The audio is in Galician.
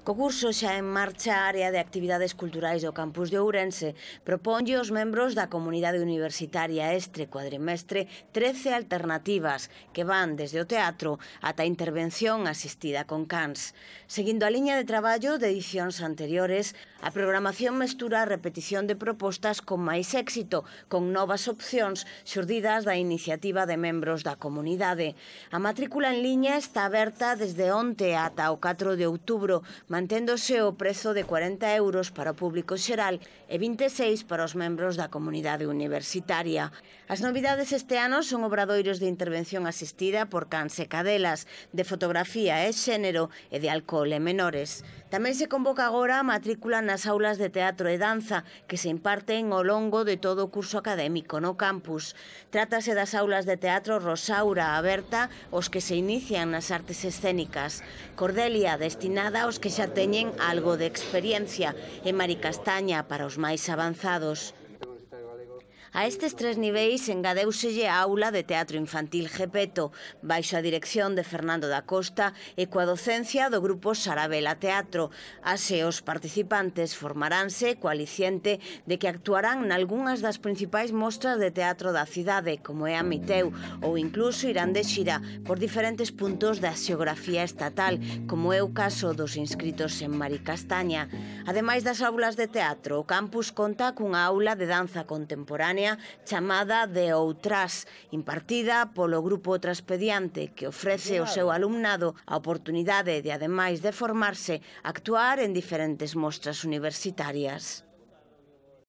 Co curso xa en marcha a área de actividades culturais do campus de Ourense proponlle aos membros da comunidade universitaria este cuadrimestre 13 alternativas que van desde o teatro ata a intervención asistida con cans. Seguindo a liña de traballo de edicións anteriores, a programación mestura a repetición de propostas con máis éxito, con novas opcións xurdidas da iniciativa de membros da comunidade. A matrícula en liña está aberta desde onte ata o 4 de outubro manténdose o prezo de 40 euros para o público xeral e 26 para os membros da comunidade universitaria. As novidades este ano son obradoiros de intervención asistida por cans e cadelas, de fotografía e xénero e de alcohol e menores. Tamén se convoca agora a matrícula nas aulas de teatro e danza que se imparten ao longo de todo o curso académico no campus. Trátase das aulas de teatro Rosaura Aberta, os que se inician nas artes escénicas. Cordelia, destinada aos que xa xa teñen algo de experiencia e Mari Castaña para os máis avanzados. A estes tres niveis engadeuselle a aula de teatro infantil Gepeto, baixo a dirección de Fernando da Costa e coa docencia do grupo Sarabela Teatro. Ase os participantes formaranse coa aliciente de que actuarán nalgúnas das principais mostras de teatro da cidade, como é a Miteu, ou incluso irán de xira por diferentes puntos da xeografía estatal, como é o caso dos inscritos en Maricastaña. Ademais das aulas de teatro, o campus conta cunha aula de danza contemporánea contemporánea chamada de Outras, impartida polo Grupo Traspediante, que ofrece ao seu alumnado a oportunidade de, ademais de formarse, actuar en diferentes mostras universitarias.